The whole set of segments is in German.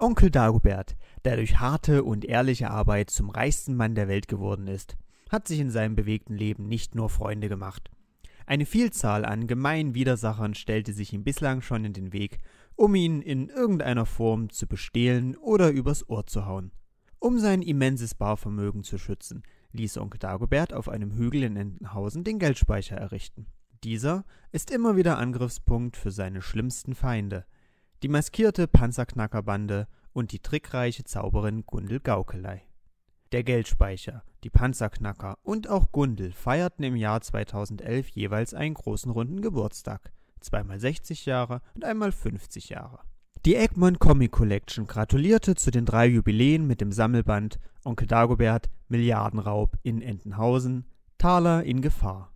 Onkel Dagobert, der durch harte und ehrliche Arbeit zum reichsten Mann der Welt geworden ist, hat sich in seinem bewegten Leben nicht nur Freunde gemacht. Eine Vielzahl an gemeinen Widersachern stellte sich ihm bislang schon in den Weg, um ihn in irgendeiner Form zu bestehlen oder übers Ohr zu hauen. Um sein immenses Barvermögen zu schützen, ließ Onkel Dagobert auf einem Hügel in Entenhausen den Geldspeicher errichten. Dieser ist immer wieder Angriffspunkt für seine schlimmsten Feinde, die maskierte Panzerknackerbande und die trickreiche Zauberin Gundel Gaukelei. Der Geldspeicher, die Panzerknacker und auch Gundel feierten im Jahr 2011 jeweils einen großen runden Geburtstag, zweimal 60 Jahre und einmal 50 Jahre. Die Egmont Comic Collection gratulierte zu den drei Jubiläen mit dem Sammelband Onkel Dagobert Milliardenraub in Entenhausen, Thaler in Gefahr.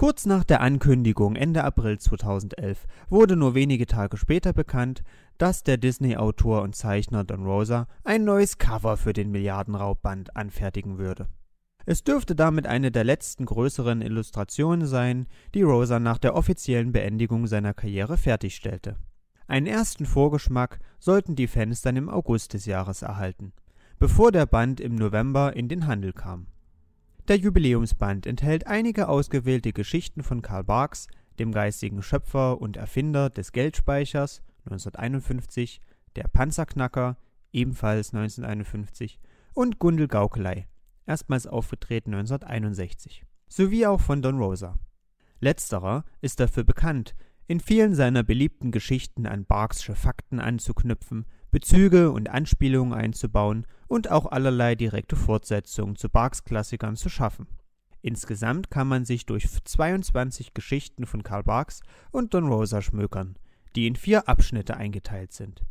Kurz nach der Ankündigung Ende April 2011 wurde nur wenige Tage später bekannt, dass der Disney-Autor und Zeichner Don Rosa ein neues Cover für den Milliardenraubband anfertigen würde. Es dürfte damit eine der letzten größeren Illustrationen sein, die Rosa nach der offiziellen Beendigung seiner Karriere fertigstellte. Einen ersten Vorgeschmack sollten die Fans dann im August des Jahres erhalten, bevor der Band im November in den Handel kam der Jubiläumsband enthält einige ausgewählte Geschichten von Karl Barks, dem geistigen Schöpfer und Erfinder des Geldspeichers (1951), der Panzerknacker (ebenfalls 1951) und Gundel Gaukelei (erstmals aufgetreten 1961), sowie auch von Don Rosa. Letzterer ist dafür bekannt, in vielen seiner beliebten Geschichten an Barksche Fakten anzuknüpfen Bezüge und Anspielungen einzubauen und auch allerlei direkte Fortsetzungen zu Barks Klassikern zu schaffen. Insgesamt kann man sich durch 22 Geschichten von Karl Barks und Don Rosa schmökern, die in vier Abschnitte eingeteilt sind.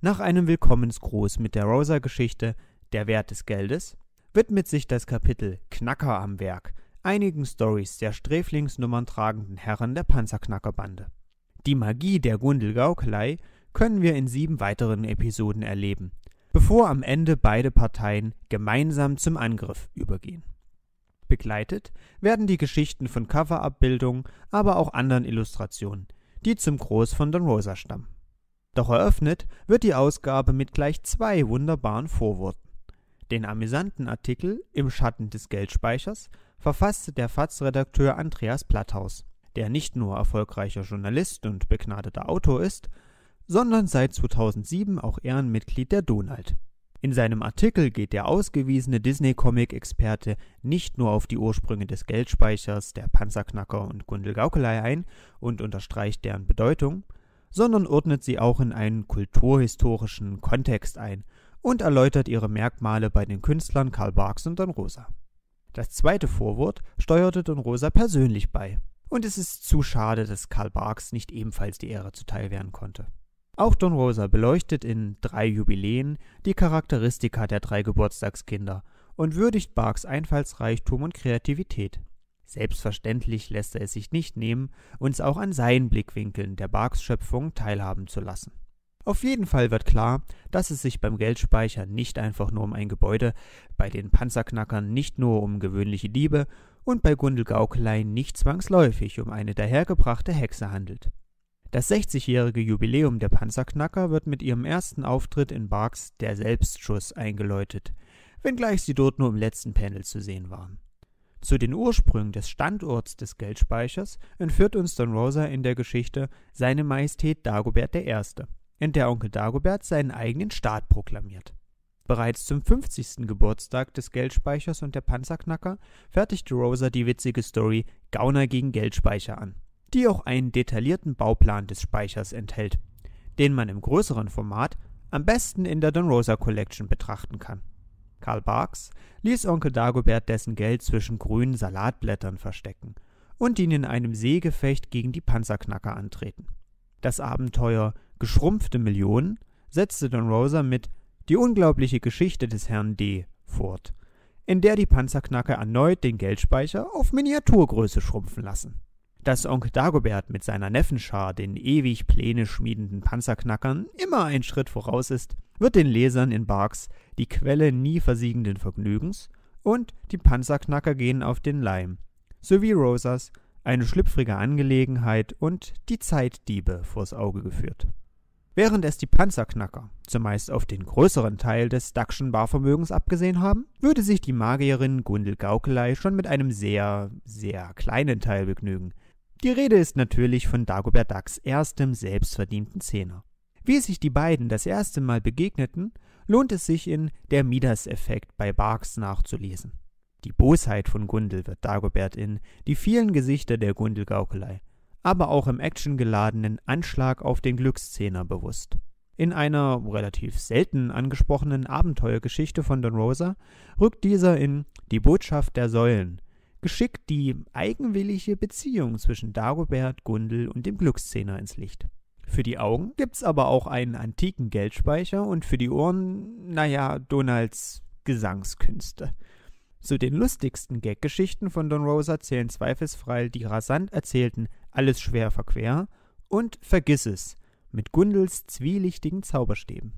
Nach einem Willkommensgruß mit der Rosa-Geschichte Der Wert des Geldes widmet sich das Kapitel Knacker am Werk einigen Stories der Sträflingsnummern tragenden Herren der Panzerknackerbande. Die Magie der Gundelgaukelei können wir in sieben weiteren Episoden erleben, bevor am Ende beide Parteien gemeinsam zum Angriff übergehen. Begleitet werden die Geschichten von Coverabbildungen, aber auch anderen Illustrationen, die zum Groß von Don Rosa stammen. Doch eröffnet wird die Ausgabe mit gleich zwei wunderbaren Vorworten. Den amüsanten Artikel Im Schatten des Geldspeichers verfasste der fats redakteur Andreas Platthaus, der nicht nur erfolgreicher Journalist und begnadeter Autor ist, sondern seit 2007 auch Ehrenmitglied der Donald. In seinem Artikel geht der ausgewiesene Disney-Comic-Experte nicht nur auf die Ursprünge des Geldspeichers, der Panzerknacker und Gundel Gaukelei ein und unterstreicht deren Bedeutung, sondern ordnet sie auch in einen kulturhistorischen Kontext ein und erläutert ihre Merkmale bei den Künstlern Karl Barks und Don Rosa. Das zweite Vorwort steuerte Don Rosa persönlich bei. Und es ist zu schade, dass Karl Barks nicht ebenfalls die Ehre zuteil werden konnte. Auch Don Rosa beleuchtet in Drei Jubiläen die Charakteristika der drei Geburtstagskinder und würdigt Barks Einfallsreichtum und Kreativität. Selbstverständlich lässt er es sich nicht nehmen, uns auch an seinen Blickwinkeln der Barks Schöpfung teilhaben zu lassen. Auf jeden Fall wird klar, dass es sich beim Geldspeicher nicht einfach nur um ein Gebäude, bei den Panzerknackern nicht nur um gewöhnliche Diebe und bei Gundel Gaukelein nicht zwangsläufig um eine dahergebrachte Hexe handelt. Das 60-jährige Jubiläum der Panzerknacker wird mit ihrem ersten Auftritt in Barks Der Selbstschuss eingeläutet, wenngleich sie dort nur im letzten Panel zu sehen waren. Zu den Ursprüngen des Standorts des Geldspeichers entführt uns Don Rosa in der Geschichte Seine Majestät Dagobert I., in der Onkel Dagobert seinen eigenen Staat proklamiert. Bereits zum 50. Geburtstag des Geldspeichers und der Panzerknacker fertigte Rosa die witzige Story Gauner gegen Geldspeicher an die auch einen detaillierten Bauplan des Speichers enthält, den man im größeren Format am besten in der Don Rosa Collection betrachten kann. Karl Barks ließ Onkel Dagobert dessen Geld zwischen grünen Salatblättern verstecken und ihn in einem Seegefecht gegen die Panzerknacker antreten. Das Abenteuer Geschrumpfte Millionen setzte Don Rosa mit Die unglaubliche Geschichte des Herrn D fort, in der die Panzerknacker erneut den Geldspeicher auf Miniaturgröße schrumpfen lassen dass Onkel Dagobert mit seiner Neffenschar, den ewig Pläne schmiedenden Panzerknackern, immer ein Schritt voraus ist, wird den Lesern in Barks die Quelle nie versiegenden Vergnügens und die Panzerknacker gehen auf den Leim, sowie Rosas eine schlüpfrige Angelegenheit und die Zeitdiebe vors Auge geführt. Während es die Panzerknacker zumeist auf den größeren Teil des Duckschen Barvermögens abgesehen haben, würde sich die Magierin Gundel Gaukelei schon mit einem sehr, sehr kleinen Teil begnügen, die Rede ist natürlich von Dagobert Ducks erstem selbstverdienten Zehner. Wie sich die beiden das erste Mal begegneten, lohnt es sich in Der Midas-Effekt bei Barks nachzulesen. Die Bosheit von Gundel wird Dagobert in Die vielen Gesichter der Gundelgaukelei, aber auch im actiongeladenen Anschlag auf den Glückszähner bewusst. In einer relativ selten angesprochenen Abenteuergeschichte von Don Rosa rückt dieser in Die Botschaft der Säulen geschickt die eigenwillige Beziehung zwischen Dagobert, Gundel und dem Glückszähner ins Licht. Für die Augen gibt's aber auch einen antiken Geldspeicher und für die Ohren, naja, Donalds Gesangskünste. Zu den lustigsten Gaggeschichten von Don Rosa zählen zweifelsfrei die rasant erzählten Alles schwer verquer und Vergiss es mit Gundels zwielichtigen Zauberstäben.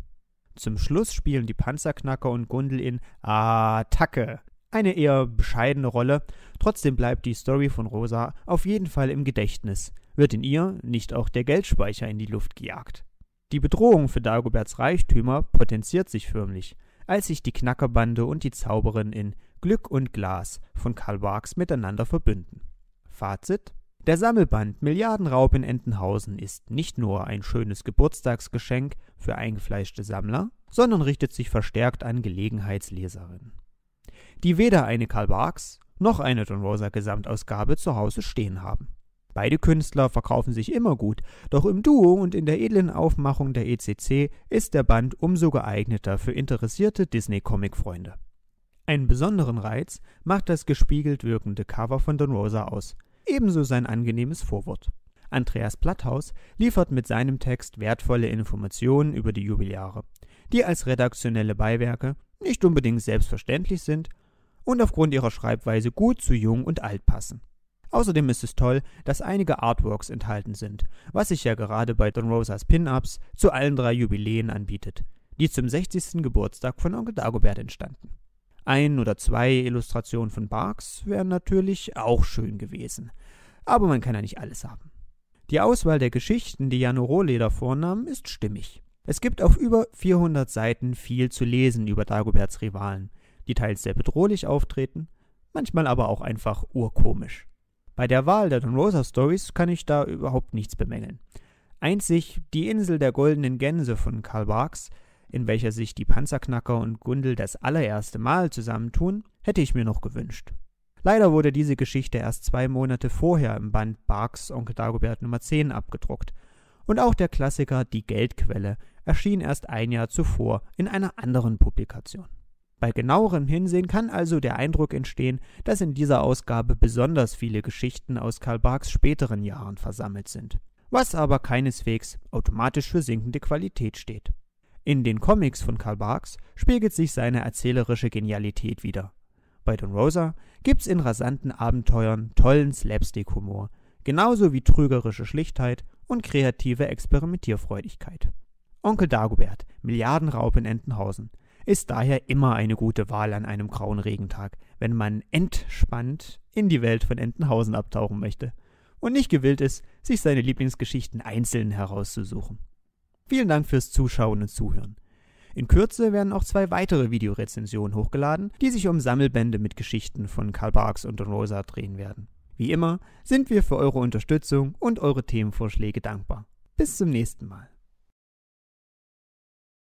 Zum Schluss spielen die Panzerknacker und Gundel in Attacke eine eher bescheidene Rolle, trotzdem bleibt die Story von Rosa auf jeden Fall im Gedächtnis. Wird in ihr nicht auch der Geldspeicher in die Luft gejagt? Die Bedrohung für Dagoberts Reichtümer potenziert sich förmlich, als sich die Knackerbande und die Zauberin in Glück und Glas von Karl Barks miteinander verbünden. Fazit: Der Sammelband Milliardenraub in Entenhausen ist nicht nur ein schönes Geburtstagsgeschenk für eingefleischte Sammler, sondern richtet sich verstärkt an Gelegenheitsleserinnen die weder eine Karl Barks noch eine Don Rosa Gesamtausgabe zu Hause stehen haben. Beide Künstler verkaufen sich immer gut, doch im Duo und in der edlen Aufmachung der ECC ist der Band umso geeigneter für interessierte Disney-Comic-Freunde. Einen besonderen Reiz macht das gespiegelt wirkende Cover von Don Rosa aus, ebenso sein angenehmes Vorwort. Andreas Blatthaus liefert mit seinem Text wertvolle Informationen über die Jubiläare, die als redaktionelle Beiwerke nicht unbedingt selbstverständlich sind, und aufgrund ihrer Schreibweise gut zu jung und alt passen. Außerdem ist es toll, dass einige Artworks enthalten sind, was sich ja gerade bei Don Rosas Pin-Ups zu allen drei Jubiläen anbietet, die zum 60. Geburtstag von Onkel Dagobert entstanden. Ein oder zwei Illustrationen von Barks wären natürlich auch schön gewesen, aber man kann ja nicht alles haben. Die Auswahl der Geschichten, die Jan Rohleder vornahm, ist stimmig. Es gibt auf über 400 Seiten viel zu lesen über Dagoberts Rivalen, die teils sehr bedrohlich auftreten, manchmal aber auch einfach urkomisch. Bei der Wahl der Don Rosa Stories kann ich da überhaupt nichts bemängeln. Einzig die Insel der goldenen Gänse von Karl Barks, in welcher sich die Panzerknacker und Gundel das allererste Mal zusammentun, hätte ich mir noch gewünscht. Leider wurde diese Geschichte erst zwei Monate vorher im Band Barks Onkel Dagobert Nummer 10 abgedruckt. Und auch der Klassiker Die Geldquelle erschien erst ein Jahr zuvor in einer anderen Publikation. Bei genauerem Hinsehen kann also der Eindruck entstehen, dass in dieser Ausgabe besonders viele Geschichten aus Karl Barks späteren Jahren versammelt sind, was aber keineswegs automatisch für sinkende Qualität steht. In den Comics von Karl Barks spiegelt sich seine erzählerische Genialität wider. Bei Don Rosa gibt's in rasanten Abenteuern tollen Slapstick-Humor, genauso wie trügerische Schlichtheit und kreative Experimentierfreudigkeit. Onkel Dagobert, Milliardenraub in Entenhausen, ist daher immer eine gute Wahl an einem grauen Regentag, wenn man entspannt in die Welt von Entenhausen abtauchen möchte und nicht gewillt ist, sich seine Lieblingsgeschichten einzeln herauszusuchen. Vielen Dank fürs Zuschauen und Zuhören. In Kürze werden auch zwei weitere Videorezensionen hochgeladen, die sich um Sammelbände mit Geschichten von Karl Barks und Don Rosa drehen werden. Wie immer sind wir für eure Unterstützung und eure Themenvorschläge dankbar. Bis zum nächsten Mal.